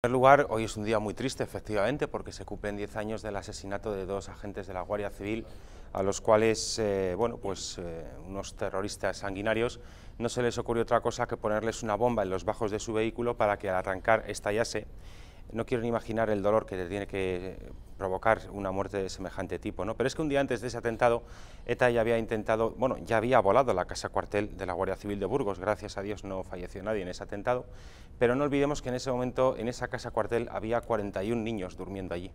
primer lugar, hoy es un día muy triste, efectivamente, porque se cumplen 10 años del asesinato de dos agentes de la Guardia Civil, a los cuales, eh, bueno, pues eh, unos terroristas sanguinarios no se les ocurrió otra cosa que ponerles una bomba en los bajos de su vehículo para que al arrancar estallase no quiero ni imaginar el dolor que te tiene que eh, provocar una muerte de semejante tipo, ¿no? Pero es que un día antes de ese atentado, ETA ya había intentado, bueno, ya había volado la casa cuartel de la Guardia Civil de Burgos, gracias a Dios no falleció nadie en ese atentado, pero no olvidemos que en ese momento, en esa casa cuartel, había 41 niños durmiendo allí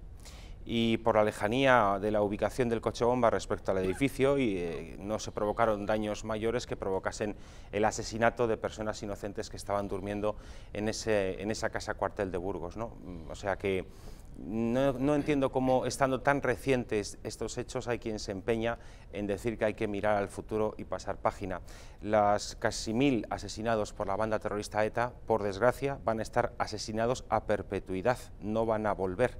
y por la lejanía de la ubicación del coche bomba respecto al edificio y eh, no se provocaron daños mayores que provocasen el asesinato de personas inocentes que estaban durmiendo en, ese, en esa casa cuartel de Burgos. ¿no? Mm, o sea que no, entiendo cómo, estando tan recientes estos hechos, hay quien se empeña en decir que hay que mirar al futuro y pasar página. Las casi mil asesinados por la banda terrorista ETA, por desgracia, van a estar asesinados a perpetuidad, no van a volver.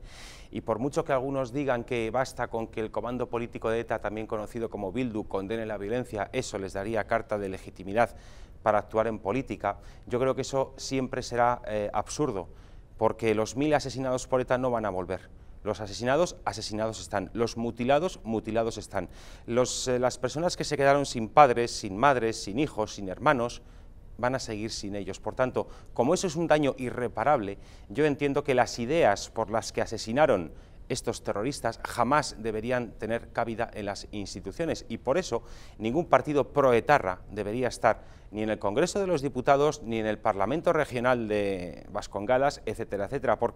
Y por mucho que algunos digan que basta con que el comando político de ETA, también conocido como Bildu, condene la violencia, eso les daría carta de legitimidad para actuar en política, yo creo que eso siempre será eh, absurdo porque los mil asesinados por ETA no van a volver. Los asesinados, asesinados están. Los mutilados, mutilados están. Los, eh, las personas que se quedaron sin padres, sin madres, sin hijos, sin hermanos, van a seguir sin ellos. Por tanto, como eso es un daño irreparable, yo entiendo que las ideas por las que asesinaron estos terroristas jamás deberían tener cabida en las instituciones y por eso ningún partido proetarra debería estar ni en el Congreso de los Diputados ni en el Parlamento Regional de Vascongadas, etcétera, etcétera,